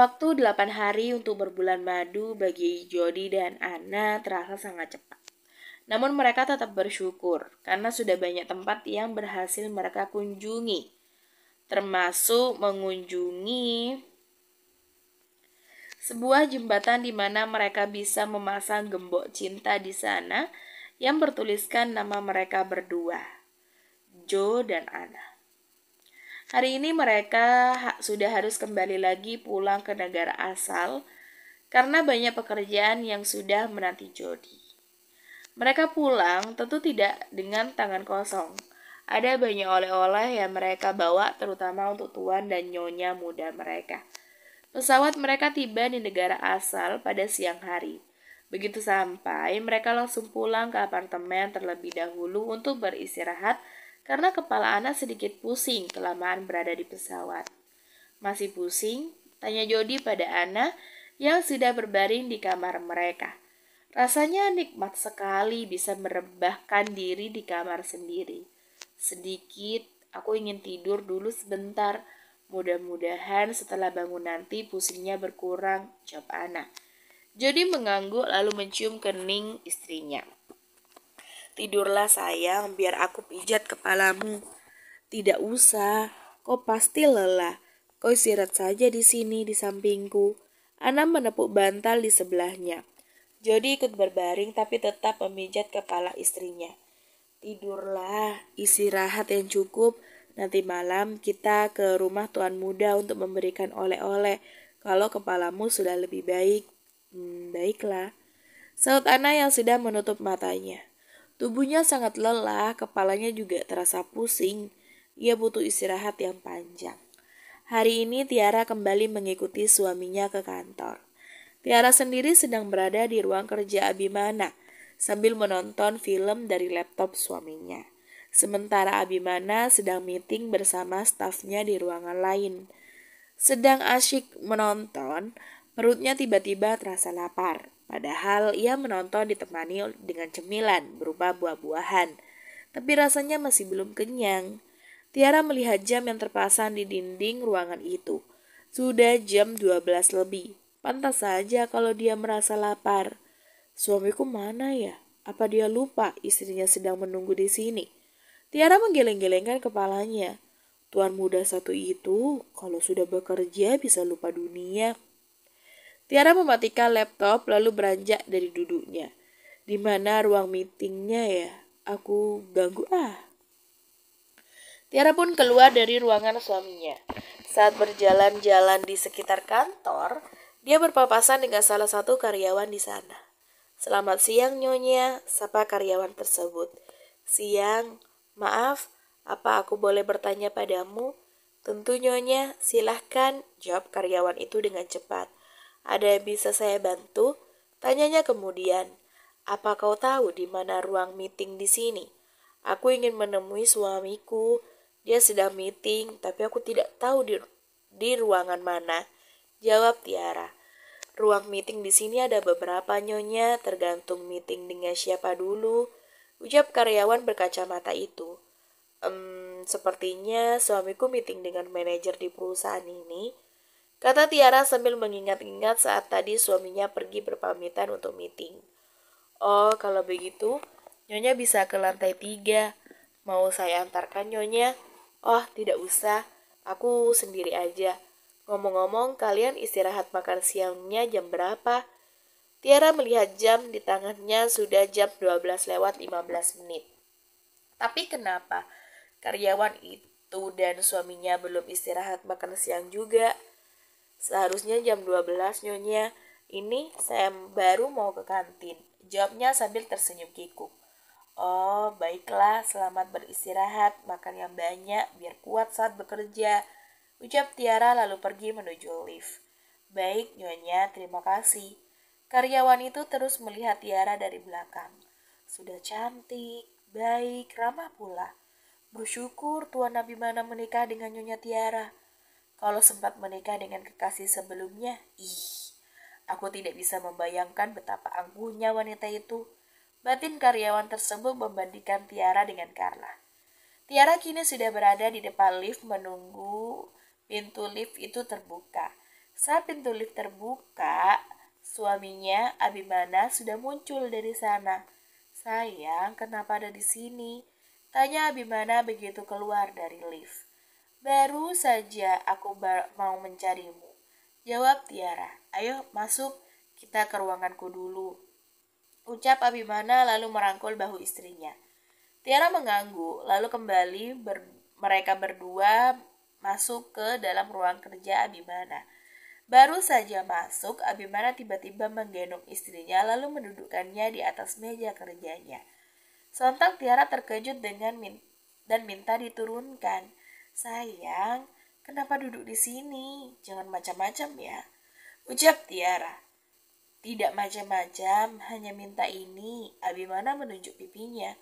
Waktu delapan hari untuk berbulan madu bagi Jody dan Anna terasa sangat cepat. Namun mereka tetap bersyukur karena sudah banyak tempat yang berhasil mereka kunjungi. Termasuk mengunjungi sebuah jembatan di mana mereka bisa memasang gembok cinta di sana yang bertuliskan nama mereka berdua, Joe dan Anna. Hari ini mereka sudah harus kembali lagi pulang ke negara asal karena banyak pekerjaan yang sudah menanti Jody. Mereka pulang tentu tidak dengan tangan kosong. Ada banyak oleh-oleh yang mereka bawa terutama untuk tuan dan nyonya muda mereka. Pesawat mereka tiba di negara asal pada siang hari. Begitu sampai, mereka langsung pulang ke apartemen terlebih dahulu untuk beristirahat karena kepala Ana sedikit pusing kelamaan berada di pesawat. Masih pusing? Tanya Jody pada Ana yang sudah berbaring di kamar mereka. Rasanya nikmat sekali bisa merebahkan diri di kamar sendiri. Sedikit, aku ingin tidur dulu sebentar. Mudah-mudahan setelah bangun nanti pusingnya berkurang, jawab Ana. Jody mengangguk lalu mencium kening istrinya. Tidurlah sayang, biar aku pijat kepalamu. Tidak usah, kau pasti lelah. Kau istirahat saja di sini, di sampingku. Ana menepuk bantal di sebelahnya. Jody ikut berbaring tapi tetap memijat kepala istrinya. Tidurlah, istirahat yang cukup. Nanti malam kita ke rumah tuan muda untuk memberikan oleh-oleh. Kalau kepalamu sudah lebih baik, hmm, baiklah. Saut Ana yang sudah menutup matanya. Tubuhnya sangat lelah, kepalanya juga terasa pusing. Ia butuh istirahat yang panjang. Hari ini Tiara kembali mengikuti suaminya ke kantor. Tiara sendiri sedang berada di ruang kerja Abimana sambil menonton film dari laptop suaminya. Sementara Abimana sedang meeting bersama stafnya di ruangan lain. Sedang asyik menonton, perutnya tiba-tiba terasa lapar. Padahal ia menonton ditemani dengan cemilan berupa buah-buahan. Tapi rasanya masih belum kenyang. Tiara melihat jam yang terpasang di dinding ruangan itu. Sudah jam 12 lebih. Pantas saja kalau dia merasa lapar. Suamiku mana ya? Apa dia lupa istrinya sedang menunggu di sini? Tiara menggeleng-gelengkan kepalanya. Tuan muda satu itu, kalau sudah bekerja bisa lupa dunia. Tiara mematikan laptop lalu beranjak dari duduknya. Di mana ruang meetingnya ya? Aku ganggu ah. Tiara pun keluar dari ruangan suaminya. Saat berjalan-jalan di sekitar kantor, dia berpapasan dengan salah satu karyawan di sana. Selamat siang nyonya, sapa karyawan tersebut. Siang, maaf, apa aku boleh bertanya padamu? Tentu nyonya, silahkan, jawab karyawan itu dengan cepat. Ada yang bisa saya bantu? Tanyanya kemudian. Apa kau tahu di mana ruang meeting di sini? Aku ingin menemui suamiku. Dia sedang meeting, tapi aku tidak tahu di, di ruangan mana. Jawab Tiara. Ruang meeting di sini ada beberapa nyonya, tergantung meeting dengan siapa dulu. Ucap karyawan berkacamata itu. Ehm, sepertinya suamiku meeting dengan manajer di perusahaan ini. Kata Tiara sambil mengingat-ingat saat tadi suaminya pergi berpamitan untuk meeting. Oh, kalau begitu, Nyonya bisa ke lantai tiga. Mau saya antarkan Nyonya? Oh, tidak usah. Aku sendiri aja. Ngomong-ngomong, kalian istirahat makan siangnya jam berapa? Tiara melihat jam di tangannya sudah jam 12 lewat 15 menit. Tapi kenapa karyawan itu dan suaminya belum istirahat makan siang juga? Seharusnya jam 12 nyonya. Ini saya baru mau ke kantin. Jawabnya sambil tersenyum kikuk. Oh, baiklah, selamat beristirahat, makan yang banyak, biar kuat saat bekerja. Ucap Tiara lalu pergi menuju lift. Baik, Nyonya, terima kasih. Karyawan itu terus melihat Tiara dari belakang. Sudah cantik, baik, ramah pula. Bersyukur Tuan Nabi Mana menikah dengan Nyonya Tiara kalau sempat menikah dengan kekasih sebelumnya, ih, aku tidak bisa membayangkan betapa angkuhnya wanita itu. Batin karyawan tersebut membandingkan Tiara dengan Carla. Tiara kini sudah berada di depan lift menunggu pintu lift itu terbuka. Saat pintu lift terbuka, suaminya Abimana sudah muncul dari sana. Sayang, kenapa ada di sini? Tanya Abimana begitu keluar dari lift. Baru saja aku mau mencarimu. Jawab Tiara. Ayo masuk, kita ke ruanganku dulu. Ucap Abimana lalu merangkul bahu istrinya. Tiara mengganggu, lalu kembali ber mereka berdua masuk ke dalam ruang kerja Abimana. Baru saja masuk, Abimana tiba-tiba menggendong istrinya lalu mendudukkannya di atas meja kerjanya. Sontak Tiara terkejut dengan min dan minta diturunkan. Sayang, kenapa duduk di sini? Jangan macam-macam ya. Ucap Tiara. Tidak macam-macam, hanya minta ini. Abimana menunjuk pipinya.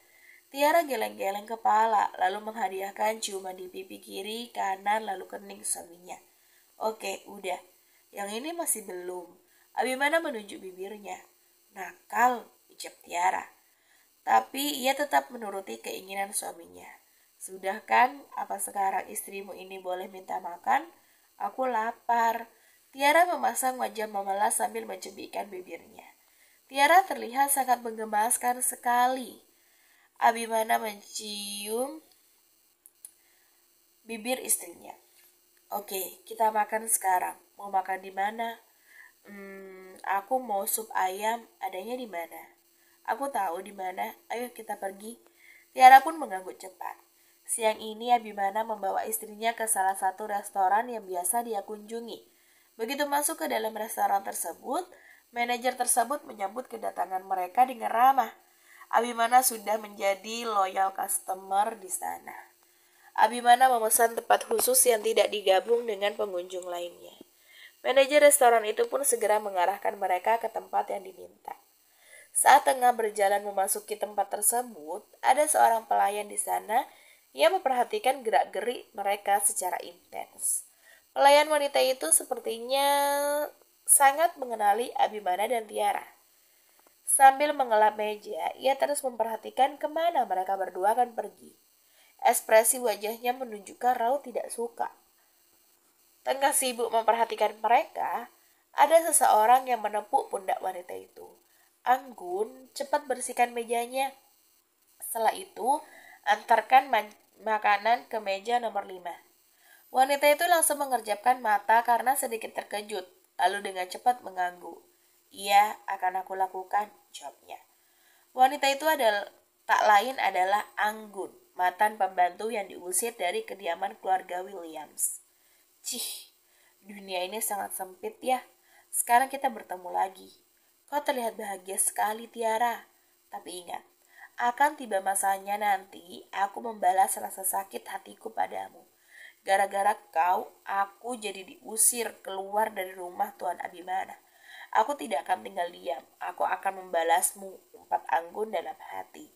Tiara geleng-geleng kepala, lalu menghadiahkan ciuman di pipi kiri, kanan, lalu kening suaminya. Oke, udah. Yang ini masih belum. Abimana menunjuk bibirnya. Nakal, ucap Tiara. Tapi ia tetap menuruti keinginan suaminya. Sudah kan, apa sekarang istrimu ini boleh minta makan? Aku lapar. Tiara memasang wajah memelas sambil mencubitkan bibirnya. Tiara terlihat sangat menggemaskan sekali. Abimana mencium bibir istrinya. Oke, kita makan sekarang. Mau makan di mana? Hmm, aku mau sup ayam. Adanya di mana? Aku tahu di mana. Ayo kita pergi. Tiara pun mengangguk cepat. Siang ini Abimana membawa istrinya ke salah satu restoran yang biasa dia kunjungi. Begitu masuk ke dalam restoran tersebut, manajer tersebut menyambut kedatangan mereka dengan ramah. Abimana sudah menjadi loyal customer di sana. Abimana memesan tempat khusus yang tidak digabung dengan pengunjung lainnya. Manajer restoran itu pun segera mengarahkan mereka ke tempat yang diminta. Saat tengah berjalan memasuki tempat tersebut, ada seorang pelayan di sana ia memperhatikan gerak-gerik mereka secara intens. Pelayan wanita itu sepertinya sangat mengenali Abimana dan Tiara. Sambil mengelap meja, ia terus memperhatikan kemana mereka berdua akan pergi. Ekspresi wajahnya menunjukkan raut tidak suka. Tengah sibuk memperhatikan mereka, ada seseorang yang menepuk pundak wanita itu. Anggun cepat bersihkan mejanya. Setelah itu, Antarkan makanan ke meja nomor 5. Wanita itu langsung mengerjapkan mata karena sedikit terkejut, lalu dengan cepat mengganggu. Iya, akan aku lakukan, jawabnya. Wanita itu adalah tak lain adalah Anggun, mantan pembantu yang diusir dari kediaman keluarga Williams. Cih, dunia ini sangat sempit ya. Sekarang kita bertemu lagi. Kau terlihat bahagia sekali, Tiara. Tapi ingat, akan tiba masanya nanti aku membalas rasa sakit hatiku padamu. Gara-gara kau, aku jadi diusir keluar dari rumah Tuan Abimana. Aku tidak akan tinggal diam. Aku akan membalasmu, empat Anggun dalam hati.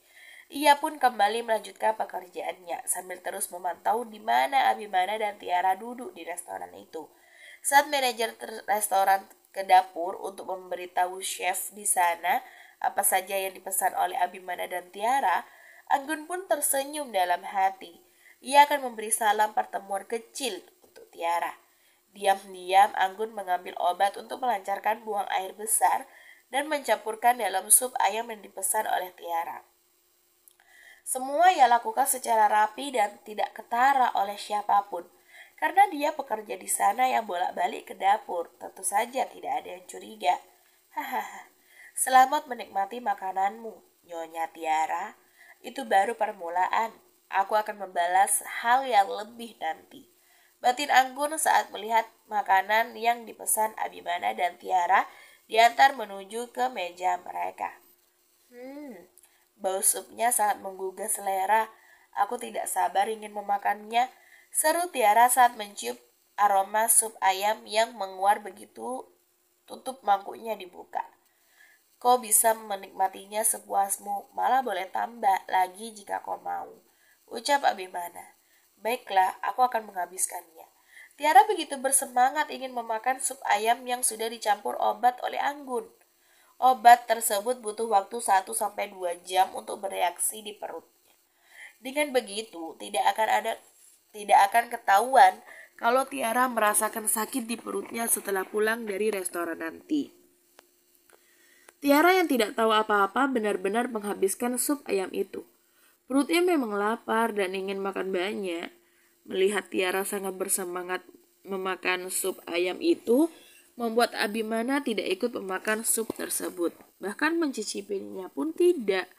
Ia pun kembali melanjutkan pekerjaannya sambil terus memantau di mana Abimana dan Tiara duduk di restoran itu. Saat manajer restoran ke dapur untuk memberitahu chef di sana, apa saja yang dipesan oleh Abimana dan Tiara, Anggun pun tersenyum dalam hati. Ia akan memberi salam pertemuan kecil untuk Tiara. Diam-diam Anggun mengambil obat untuk melancarkan buang air besar dan mencampurkan dalam sup ayam yang dipesan oleh Tiara. Semua ia lakukan secara rapi dan tidak ketara oleh siapapun. Karena dia pekerja di sana yang bolak-balik ke dapur, tentu saja tidak ada yang curiga. Hahaha. Selamat menikmati makananmu, Nyonya Tiara. Itu baru permulaan. Aku akan membalas hal yang lebih nanti. Batin Anggun saat melihat makanan yang dipesan Abimana dan Tiara diantar menuju ke meja mereka. Hmm, bau supnya sangat menggugah selera. Aku tidak sabar ingin memakannya. Seru Tiara saat mencium aroma sup ayam yang menguar begitu tutup mangkuknya dibuka. Kau bisa menikmatinya sepuasmu, malah boleh tambah lagi jika kau mau. Ucap Abimana. Baiklah, aku akan menghabiskannya. Tiara begitu bersemangat ingin memakan sup ayam yang sudah dicampur obat oleh anggun. Obat tersebut butuh waktu 1-2 jam untuk bereaksi di perutnya. Dengan begitu, tidak akan ada tidak akan ketahuan kalau Tiara merasakan sakit di perutnya setelah pulang dari restoran nanti. Tiara yang tidak tahu apa-apa benar-benar menghabiskan sup ayam itu. Perutnya memang lapar dan ingin makan banyak. Melihat Tiara sangat bersemangat memakan sup ayam itu, membuat Abimana tidak ikut memakan sup tersebut. Bahkan mencicipinya pun tidak.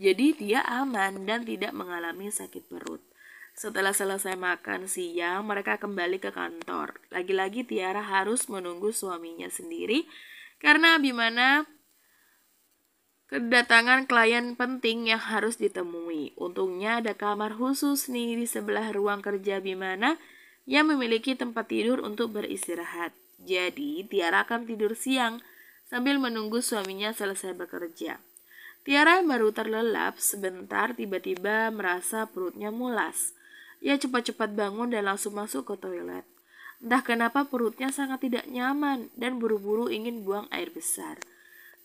Jadi dia aman dan tidak mengalami sakit perut. Setelah selesai makan siang, mereka kembali ke kantor. Lagi-lagi Tiara harus menunggu suaminya sendiri karena Abimana Kedatangan klien penting yang harus ditemui. Untungnya ada kamar khusus nih di sebelah ruang kerja Bimana yang memiliki tempat tidur untuk beristirahat. Jadi, Tiara akan tidur siang sambil menunggu suaminya selesai bekerja. Tiara yang baru terlelap sebentar tiba-tiba merasa perutnya mulas. Ia cepat-cepat bangun dan langsung masuk ke toilet. Entah kenapa perutnya sangat tidak nyaman dan buru-buru ingin buang air besar.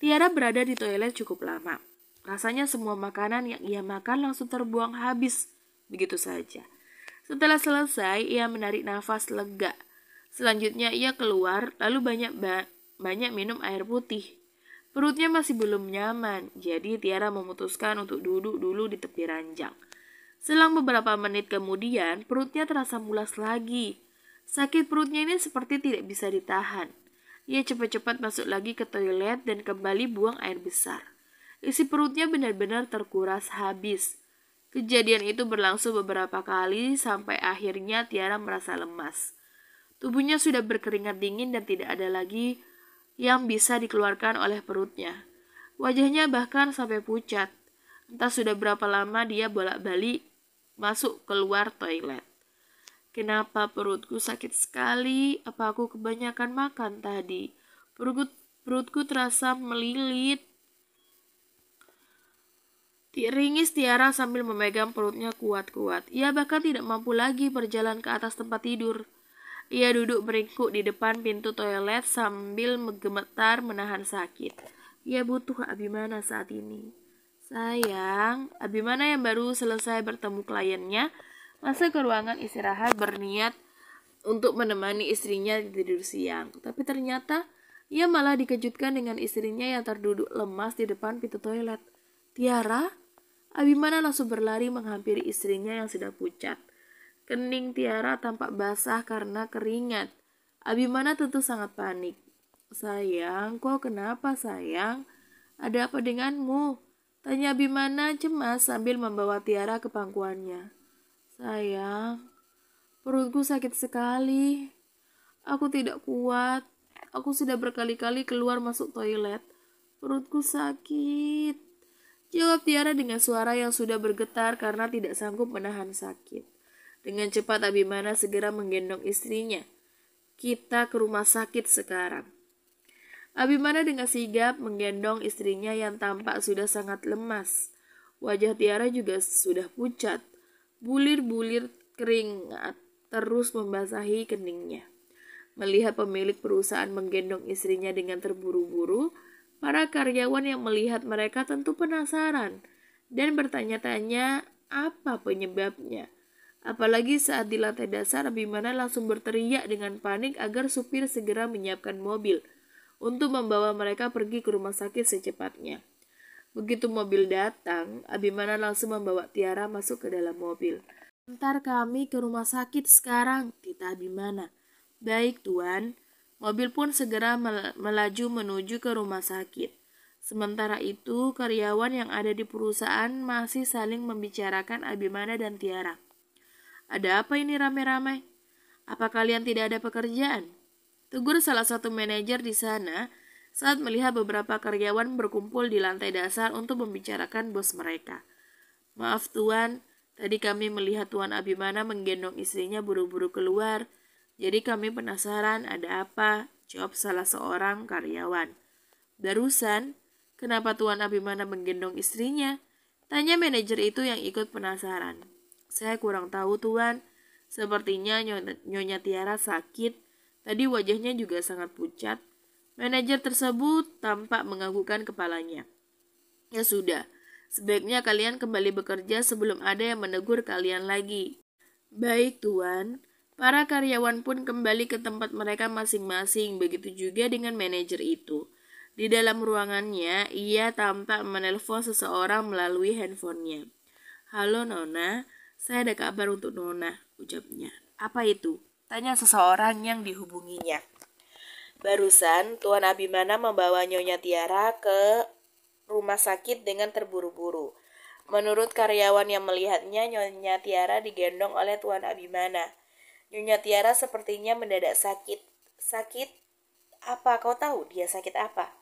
Tiara berada di toilet cukup lama. Rasanya semua makanan yang ia makan langsung terbuang habis begitu saja. Setelah selesai, ia menarik nafas lega. Selanjutnya ia keluar, lalu banyak ba banyak minum air putih. Perutnya masih belum nyaman, jadi Tiara memutuskan untuk duduk dulu di tepi ranjang. Selang beberapa menit kemudian, perutnya terasa mulas lagi. Sakit perutnya ini seperti tidak bisa ditahan. Ia cepat-cepat masuk lagi ke toilet dan kembali buang air besar. Isi perutnya benar-benar terkuras habis. Kejadian itu berlangsung beberapa kali sampai akhirnya Tiara merasa lemas. Tubuhnya sudah berkeringat dingin dan tidak ada lagi yang bisa dikeluarkan oleh perutnya. Wajahnya bahkan sampai pucat. Entah sudah berapa lama dia bolak-balik masuk keluar toilet. Kenapa perutku sakit sekali? Apa aku kebanyakan makan tadi? Perutku, perutku terasa melilit. Tiringis Tiara sambil memegang perutnya kuat-kuat. Ia bahkan tidak mampu lagi berjalan ke atas tempat tidur. Ia duduk berikut di depan pintu toilet sambil menggemetar menahan sakit. Ia butuh Abimana saat ini. Sayang, Abimana yang baru selesai bertemu kliennya masuk ke ruangan istirahat berniat untuk menemani istrinya tidur siang. Tapi ternyata ia malah dikejutkan dengan istrinya yang terduduk lemas di depan pintu toilet. Tiara, Abimana langsung berlari menghampiri istrinya yang sudah pucat. Kening Tiara tampak basah karena keringat. Abimana tentu sangat panik. Sayang, kok kenapa sayang? Ada apa denganmu? Tanya Abimana cemas sambil membawa Tiara ke pangkuannya. Sayang, perutku sakit sekali. Aku tidak kuat. Aku sudah berkali-kali keluar masuk toilet. Perutku sakit. Jawab Tiara dengan suara yang sudah bergetar karena tidak sanggup menahan sakit. Dengan cepat Abimana segera menggendong istrinya. Kita ke rumah sakit sekarang. Abimana dengan sigap menggendong istrinya yang tampak sudah sangat lemas. Wajah Tiara juga sudah pucat bulir-bulir keringat terus membasahi keningnya. Melihat pemilik perusahaan menggendong istrinya dengan terburu-buru, para karyawan yang melihat mereka tentu penasaran dan bertanya-tanya apa penyebabnya. Apalagi saat di lantai dasar Abimana langsung berteriak dengan panik agar supir segera menyiapkan mobil untuk membawa mereka pergi ke rumah sakit secepatnya. Begitu mobil datang, Abimana langsung membawa Tiara masuk ke dalam mobil. Ntar kami ke rumah sakit sekarang, Kita Abimana. Baik, Tuan. Mobil pun segera melaju menuju ke rumah sakit. Sementara itu, karyawan yang ada di perusahaan masih saling membicarakan Abimana dan Tiara. Ada apa ini ramai-ramai? Apa kalian tidak ada pekerjaan? Tegur salah satu manajer di sana saat melihat beberapa karyawan berkumpul di lantai dasar untuk membicarakan bos mereka. Maaf Tuan, tadi kami melihat Tuan Abimana menggendong istrinya buru-buru keluar, jadi kami penasaran ada apa, jawab salah seorang karyawan. Barusan, kenapa Tuan Abimana menggendong istrinya? Tanya manajer itu yang ikut penasaran. Saya kurang tahu Tuan, sepertinya Nyonya Tiara sakit, tadi wajahnya juga sangat pucat. Manajer tersebut tampak menganggukkan kepalanya. Ya sudah, sebaiknya kalian kembali bekerja sebelum ada yang menegur kalian lagi. Baik, Tuan. Para karyawan pun kembali ke tempat mereka masing-masing, begitu juga dengan manajer itu. Di dalam ruangannya, ia tampak menelpon seseorang melalui handphonenya. Halo Nona, saya ada kabar untuk Nona, ucapnya. Apa itu? Tanya seseorang yang dihubunginya. Barusan Tuan Abimana membawa Nyonya Tiara ke rumah sakit dengan terburu-buru. Menurut karyawan yang melihatnya, Nyonya Tiara digendong oleh Tuan Abimana. Nyonya Tiara sepertinya mendadak sakit. Sakit? Apa kau tahu dia sakit apa?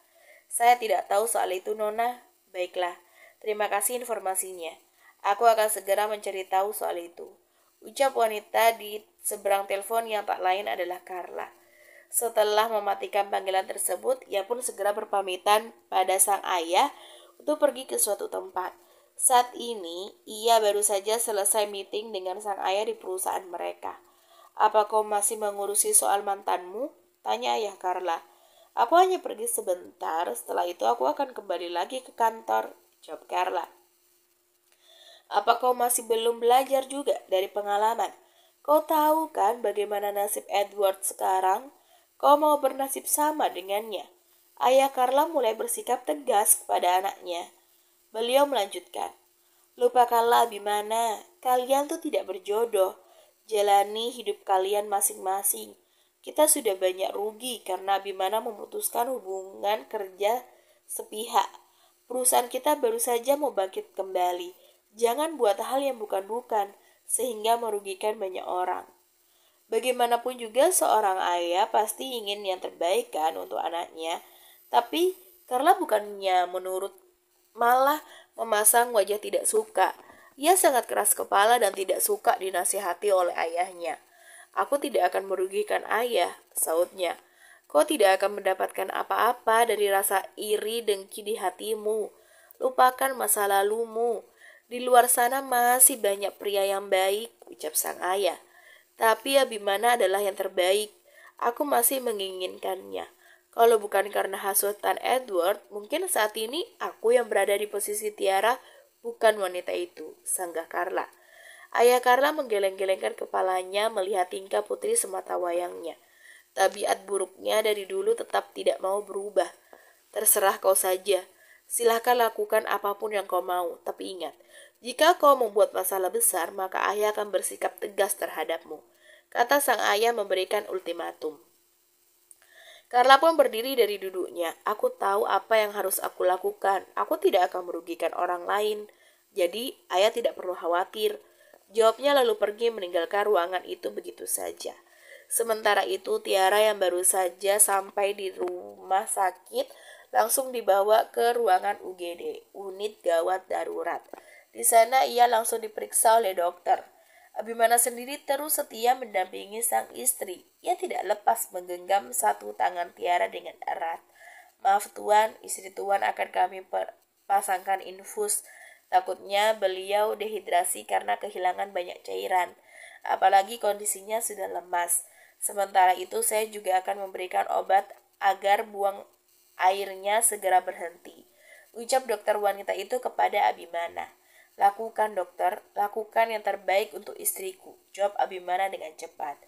Saya tidak tahu soal itu, Nona. Baiklah, terima kasih informasinya. Aku akan segera mencari tahu soal itu. Ucap wanita di seberang telepon yang tak lain adalah Carla. Setelah mematikan panggilan tersebut, ia pun segera berpamitan pada sang ayah untuk pergi ke suatu tempat. Saat ini, ia baru saja selesai meeting dengan sang ayah di perusahaan mereka. Apa kau masih mengurusi soal mantanmu? Tanya ayah Carla. Aku hanya pergi sebentar, setelah itu aku akan kembali lagi ke kantor, jawab Carla. Apa kau masih belum belajar juga dari pengalaman? Kau tahu kan bagaimana nasib Edward sekarang? Kau mau bernasib sama dengannya. Ayah Carla mulai bersikap tegas kepada anaknya. Beliau melanjutkan, Lupakanlah bimana kalian tuh tidak berjodoh. Jalani hidup kalian masing-masing. Kita sudah banyak rugi karena bimana memutuskan hubungan kerja sepihak. Perusahaan kita baru saja mau bangkit kembali. Jangan buat hal yang bukan-bukan, sehingga merugikan banyak orang. Bagaimanapun juga seorang ayah pasti ingin yang terbaik kan untuk anaknya. Tapi Carla bukannya menurut malah memasang wajah tidak suka. Ia sangat keras kepala dan tidak suka dinasihati oleh ayahnya. Aku tidak akan merugikan ayah, sautnya. Kau tidak akan mendapatkan apa-apa dari rasa iri dengki di hatimu. Lupakan masa lalumu. Di luar sana masih banyak pria yang baik, ucap sang ayah. Tapi Abimana ya adalah yang terbaik. Aku masih menginginkannya. Kalau bukan karena hasutan Edward, mungkin saat ini aku yang berada di posisi Tiara bukan wanita itu, sanggah Carla. Ayah Carla menggeleng-gelengkan kepalanya melihat tingkah putri semata wayangnya. Tabiat buruknya dari dulu tetap tidak mau berubah. Terserah kau saja. Silahkan lakukan apapun yang kau mau, tapi ingat, jika kau membuat masalah besar, maka ayah akan bersikap tegas terhadapmu. Kata sang ayah memberikan ultimatum. Carla pun berdiri dari duduknya. Aku tahu apa yang harus aku lakukan. Aku tidak akan merugikan orang lain. Jadi, ayah tidak perlu khawatir. Jawabnya lalu pergi meninggalkan ruangan itu begitu saja. Sementara itu, Tiara yang baru saja sampai di rumah sakit langsung dibawa ke ruangan UGD, unit gawat darurat. Di sana ia langsung diperiksa oleh dokter. Abimana sendiri terus setia mendampingi sang istri. Ia tidak lepas menggenggam satu tangan Tiara dengan erat. Maaf tuan, istri tuan akan kami pasangkan infus. Takutnya beliau dehidrasi karena kehilangan banyak cairan. Apalagi kondisinya sudah lemas. Sementara itu saya juga akan memberikan obat agar buang airnya segera berhenti. Ucap dokter wanita itu kepada Abimana. Lakukan dokter, lakukan yang terbaik untuk istriku, jawab Abimana dengan cepat.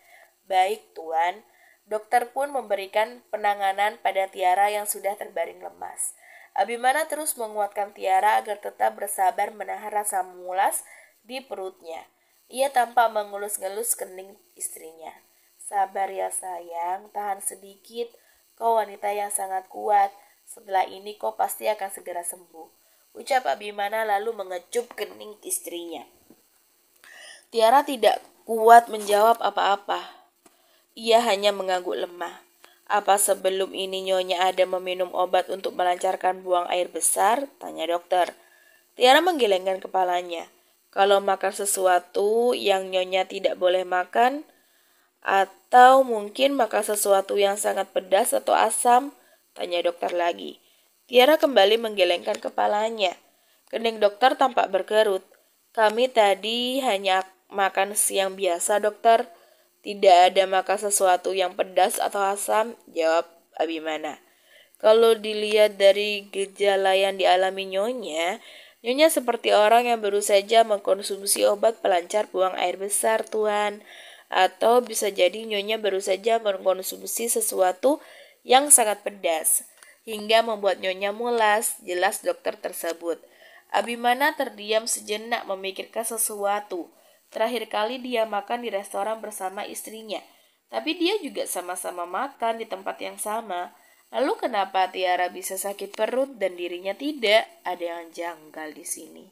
Baik tuan, dokter pun memberikan penanganan pada Tiara yang sudah terbaring lemas. Abimana terus menguatkan Tiara agar tetap bersabar menahan rasa mulas di perutnya. Ia tanpa mengelus-ngelus kening istrinya. Sabar ya sayang, tahan sedikit. Kau wanita yang sangat kuat. Setelah ini kau pasti akan segera sembuh. Ucap Abimana lalu mengecup kening istrinya. Tiara tidak kuat menjawab apa-apa. Ia hanya mengangguk lemah. Apa sebelum ini Nyonya ada meminum obat untuk melancarkan buang air besar? Tanya dokter. Tiara menggelengkan kepalanya. Kalau makan sesuatu yang Nyonya tidak boleh makan, atau mungkin makan sesuatu yang sangat pedas atau asam? Tanya dokter lagi. Tiara kembali menggelengkan kepalanya. Kening dokter tampak berkerut. Kami tadi hanya makan siang biasa, dokter. Tidak ada makan sesuatu yang pedas atau asam, jawab Abimana. Kalau dilihat dari gejala yang dialami Nyonya, Nyonya seperti orang yang baru saja mengkonsumsi obat pelancar buang air besar, Tuhan. Atau bisa jadi Nyonya baru saja mengkonsumsi sesuatu yang sangat pedas hingga membuat Nyonya mulas, jelas dokter tersebut. Abimana terdiam sejenak memikirkan sesuatu. Terakhir kali dia makan di restoran bersama istrinya, tapi dia juga sama-sama makan di tempat yang sama. Lalu kenapa Tiara bisa sakit perut dan dirinya tidak? Ada yang janggal di sini.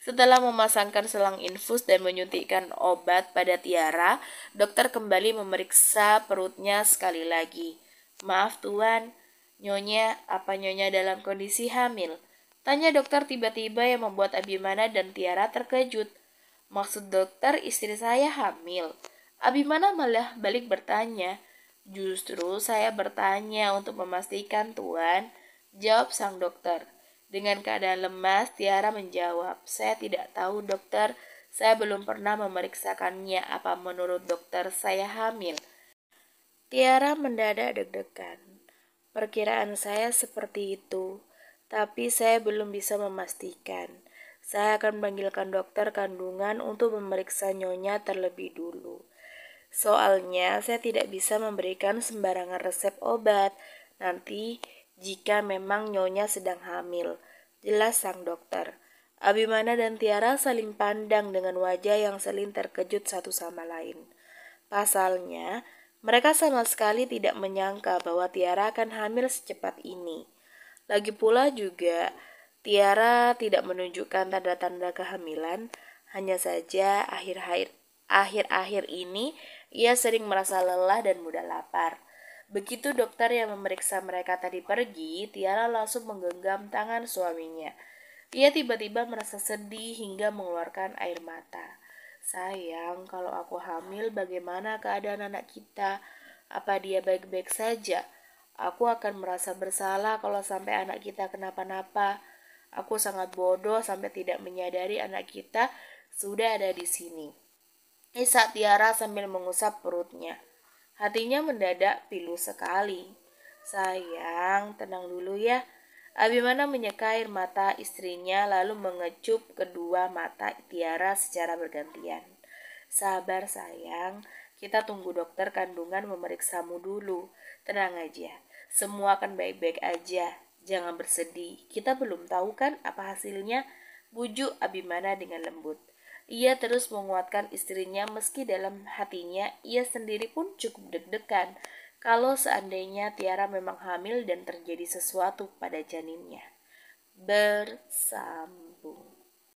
Setelah memasangkan selang infus dan menyuntikkan obat pada Tiara, dokter kembali memeriksa perutnya sekali lagi. Maaf tuan, Nyonya, apa Nyonya dalam kondisi hamil? Tanya dokter tiba-tiba yang membuat Abimana dan Tiara terkejut. Maksud dokter istri saya hamil. Abimana malah balik bertanya. Justru saya bertanya untuk memastikan tuan, jawab sang dokter. Dengan keadaan lemas, Tiara menjawab, saya tidak tahu dokter, saya belum pernah memeriksakannya apa menurut dokter saya hamil. Tiara mendadak deg-degan. Perkiraan saya seperti itu, tapi saya belum bisa memastikan. Saya akan panggilkan dokter kandungan untuk memeriksa Nyonya terlebih dulu. Soalnya saya tidak bisa memberikan sembarangan resep obat. Nanti jika memang Nyonya sedang hamil, jelas sang dokter. Abimana dan Tiara saling pandang dengan wajah yang saling terkejut satu sama lain. Pasalnya, mereka sama sekali tidak menyangka bahwa Tiara akan hamil secepat ini. Lagi pula juga, Tiara tidak menunjukkan tanda-tanda kehamilan, hanya saja akhir-akhir ini ia sering merasa lelah dan mudah lapar. Begitu dokter yang memeriksa mereka tadi pergi, Tiara langsung menggenggam tangan suaminya. Ia tiba-tiba merasa sedih hingga mengeluarkan air mata. Sayang, kalau aku hamil, bagaimana keadaan anak kita? Apa dia baik-baik saja? Aku akan merasa bersalah kalau sampai anak kita kenapa-napa. Aku sangat bodoh sampai tidak menyadari anak kita sudah ada di sini. Isa Tiara sambil mengusap perutnya. Hatinya mendadak pilu sekali. Sayang, tenang dulu ya. Abimana menyeka air mata istrinya lalu mengecup kedua mata Tiara secara bergantian. Sabar sayang, kita tunggu dokter kandungan memeriksamu dulu. Tenang aja, semua akan baik-baik aja. Jangan bersedih, kita belum tahu kan apa hasilnya? Buju Abimana dengan lembut. Ia terus menguatkan istrinya meski dalam hatinya ia sendiri pun cukup deg-degan kalau seandainya Tiara memang hamil dan terjadi sesuatu pada janinnya. Bersama.